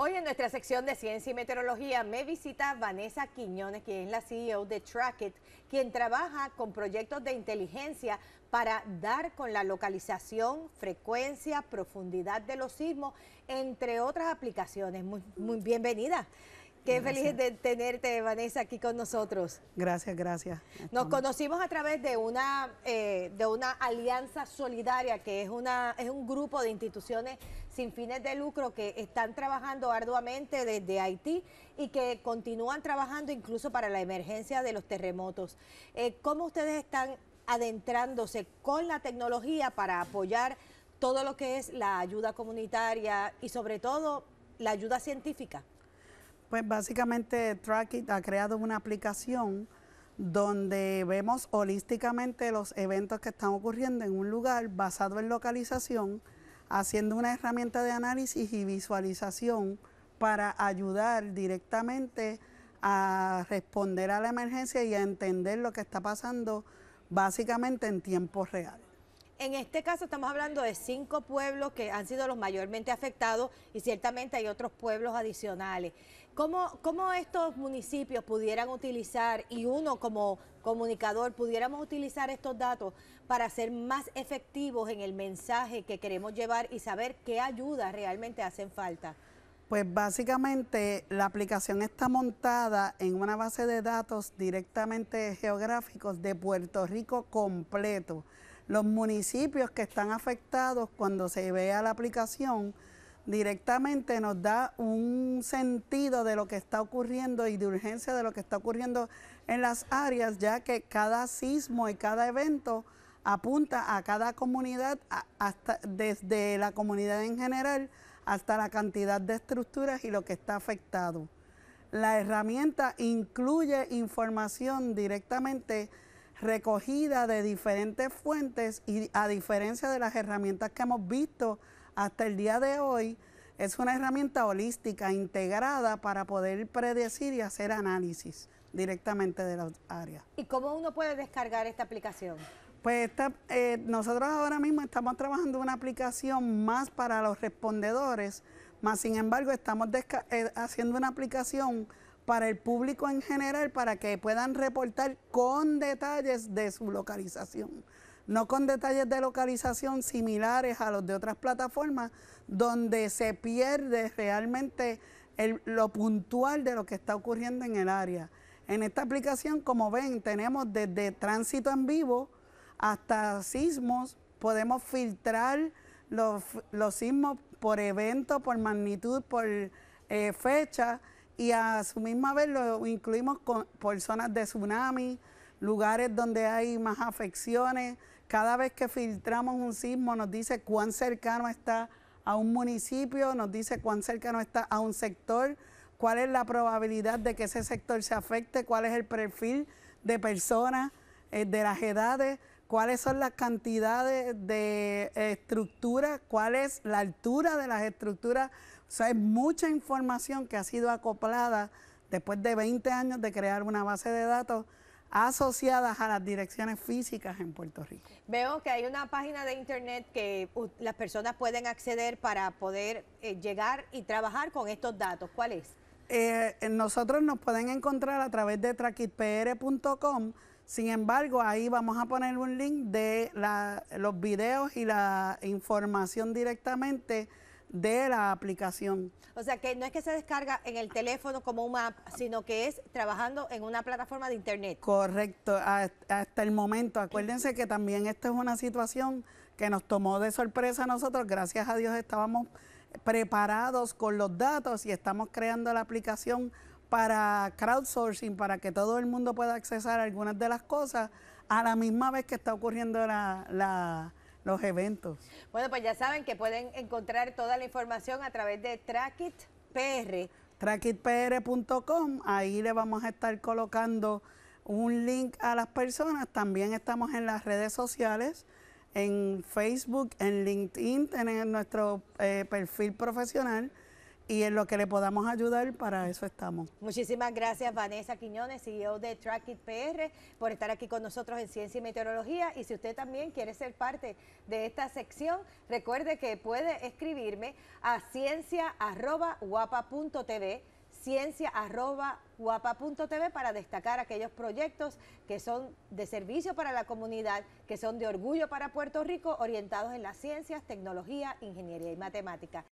Hoy en nuestra sección de ciencia y meteorología me visita Vanessa Quiñones, quien es la CEO de Trackit, quien trabaja con proyectos de inteligencia para dar con la localización, frecuencia, profundidad de los sismos, entre otras aplicaciones. Muy, muy bienvenida. Qué feliz de tenerte, Vanessa, aquí con nosotros. Gracias, gracias. Nos conocimos a través de una, eh, de una alianza solidaria, que es, una, es un grupo de instituciones sin fines de lucro que están trabajando arduamente desde Haití y que continúan trabajando incluso para la emergencia de los terremotos. Eh, ¿Cómo ustedes están adentrándose con la tecnología para apoyar todo lo que es la ayuda comunitaria y sobre todo la ayuda científica? Pues básicamente Trackit ha creado una aplicación donde vemos holísticamente los eventos que están ocurriendo en un lugar basado en localización, haciendo una herramienta de análisis y visualización para ayudar directamente a responder a la emergencia y a entender lo que está pasando básicamente en tiempo real. En este caso estamos hablando de cinco pueblos que han sido los mayormente afectados y ciertamente hay otros pueblos adicionales. ¿Cómo, cómo estos municipios pudieran utilizar y uno como comunicador pudiéramos utilizar estos datos para ser más efectivos en el mensaje que queremos llevar y saber qué ayudas realmente hacen falta? Pues básicamente la aplicación está montada en una base de datos directamente geográficos de Puerto Rico completo los municipios que están afectados cuando se vea la aplicación directamente nos da un sentido de lo que está ocurriendo y de urgencia de lo que está ocurriendo en las áreas, ya que cada sismo y cada evento apunta a cada comunidad, desde la comunidad en general hasta la cantidad de estructuras y lo que está afectado. La herramienta incluye información directamente recogida de diferentes fuentes y a diferencia de las herramientas que hemos visto hasta el día de hoy, es una herramienta holística, integrada para poder predecir y hacer análisis directamente de las áreas ¿Y cómo uno puede descargar esta aplicación? Pues esta, eh, nosotros ahora mismo estamos trabajando una aplicación más para los respondedores, más sin embargo estamos eh, haciendo una aplicación para el público en general, para que puedan reportar con detalles de su localización. No con detalles de localización similares a los de otras plataformas, donde se pierde realmente lo puntual de lo que está ocurriendo en el área. En esta aplicación, como ven, tenemos desde tránsito en vivo hasta sismos, podemos filtrar los, sismos por evento, por magnitud, por eh, fecha y a su misma vez lo incluimos con, por zonas de tsunami, lugares donde hay más afecciones. Cada vez que filtramos un sismo nos dice cuán cercano está a un municipio, nos dice cuán cercano está a un sector, cuál es la probabilidad de que ese sector se afecte, cuál es el perfil de personas, eh, de las edades, cuáles son las cantidades de estructuras, cuál es la altura de las estructuras o sea, hay mucha información que ha sido acoplada después de 20 años de crear una base de datos asociadas a las direcciones físicas en Puerto Rico. Veo que hay una página de internet que las personas pueden acceder para poder eh, llegar y trabajar con estos datos. ¿Cuál es? Eh, nosotros nos pueden encontrar a través de traquipr.com. Sin embargo, ahí vamos a poner un link de los videos y la información directamente de la aplicación. O sea, que no es que se descarga en el teléfono como un app, sino que es trabajando en una plataforma de internet. Correcto, hasta el momento. Acuérdense que también esta es una situación que nos tomó de sorpresa a nosotros. Gracias a Dios estábamos preparados con los datos y estamos creando la aplicación para crowdsourcing, para que todo el mundo pueda accesar algunas de las cosas a la misma vez que está ocurriendo la los eventos. Bueno, pues ya saben que pueden encontrar toda la información a través de Trackit Trackitpr.com, ahí le vamos a estar colocando un link a las personas. También estamos en las redes sociales, en Facebook, en LinkedIn, tenemos nuestro eh, perfil profesional y en lo que le podamos ayudar, para eso estamos. Muchísimas gracias Vanessa Quiñones, CEO de Trackit PR, por estar aquí con nosotros en Ciencia y Meteorología. Y si usted también quiere ser parte de esta sección, recuerde que puede escribirme a ciencia.guapa.tv ciencia.guapa.tv para destacar aquellos proyectos que son de servicio para la comunidad, que son de orgullo para Puerto Rico, orientados en las ciencias, tecnología, ingeniería y matemática.